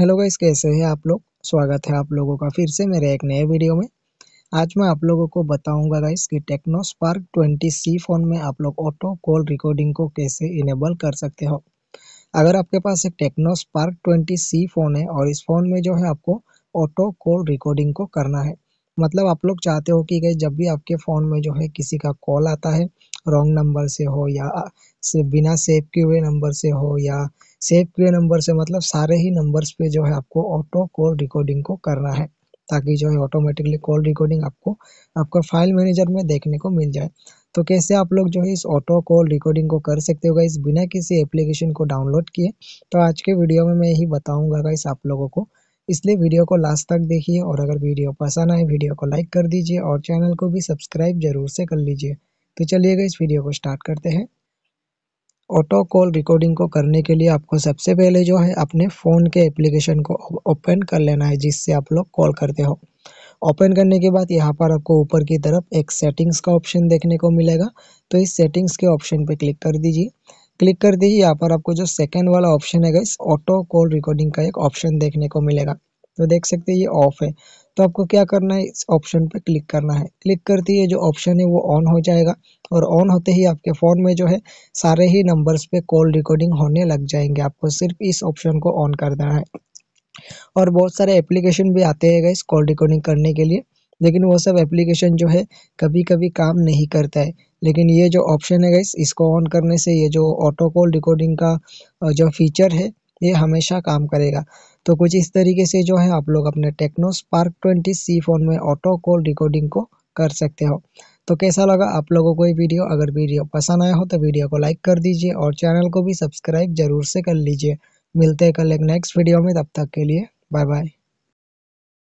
hello guys कैसे हैं आप लोग स्वागत है आप लोगों का फिर से मेरे एक नए वीडियो में आज मैं आप लोगों को बताऊंगा गाइस कि Tecno Spark twenty C phone में आप लोग ऑटो कॉल रिकॉर्डिंग को कैसे इनेबल कर सकते हो अगर आपके पास एक Tecno Spark twenty C phone है और इस फ़ोन में जो है आपको ऑटो कॉल रिकॉर्डिंग को करना है मतलब आप लोग चाहते हो कि गई जब भी आपके फ़ोन में जो है किसी का कॉल आता है रॉन्ग नंबर से हो या से बिना सेव किए हुए नंबर से हो या सेव किए नंबर से मतलब सारे ही नंबर्स पे जो है आपको ऑटो कॉल रिकॉर्डिंग को करना है ताकि जो है ऑटोमेटिकली कॉल रिकॉर्डिंग आपको आपका फाइल मैनेजर में देखने को मिल जाए तो कैसे आप लोग जो है इस ऑटो कॉल रिकॉर्डिंग को कर सकते होगा इस बिना किसी एप्लीकेशन को डाउनलोड किए तो आज के वीडियो में मैं यही बताऊँगा गाइस आप लोगों को इसलिए वीडियो को लास्ट तक देखिए और अगर वीडियो पसंद आए वीडियो को लाइक कर दीजिए और चैनल को भी सब्सक्राइब जरूर से कर लीजिए तो चलिएगा इस वीडियो को स्टार्ट करते हैं ऑटो कॉल रिकॉर्डिंग को करने के लिए आपको सबसे पहले जो है अपने फ़ोन के एप्लीकेशन को ओपन कर लेना है जिससे आप लोग कॉल करते हो ओपन करने के बाद यहाँ पर आपको ऊपर की तरफ एक सेटिंग्स का ऑप्शन देखने को मिलेगा तो इस सेटिंग्स के ऑप्शन पर क्लिक कर दीजिए क्लिक कर दीजिए यहाँ पर आपको जो सेकेंड वाला ऑप्शन है इस ऑटो कॉल रिकॉर्डिंग का एक ऑप्शन देखने को मिलेगा तो देख सकते हैं ये ऑफ है तो आपको क्या करना है इस ऑप्शन पे क्लिक करना है क्लिक करते ही जो ऑप्शन है वो ऑन हो जाएगा और ऑन होते ही आपके फ़ोन में जो है सारे ही नंबर्स पे कॉल रिकॉर्डिंग होने लग जाएंगे आपको सिर्फ इस ऑप्शन को ऑन कर देना है और बहुत सारे एप्लीकेशन भी आते हैं इस कॉल रिकॉर्डिंग करने के लिए लेकिन वो सब एप्लीकेशन जो है कभी कभी काम नहीं करता है लेकिन ये जो ऑप्शन है गई इसको ऑन करने से ये जो ऑटो कॉल रिकॉर्डिंग का जो फीचर है ये हमेशा काम करेगा तो कुछ इस तरीके से जो है आप लोग अपने Tecno Spark twenty C phone में ऑटो कॉल रिकॉर्डिंग को कर सकते हो तो कैसा लगा आप लोगों को ये वीडियो अगर वीडियो पसंद आया हो तो वीडियो को लाइक कर दीजिए और चैनल को भी सब्सक्राइब जरूर से कर लीजिए मिलते हैं कल एक नेक्स्ट वीडियो में तब तक के लिए बाय बाय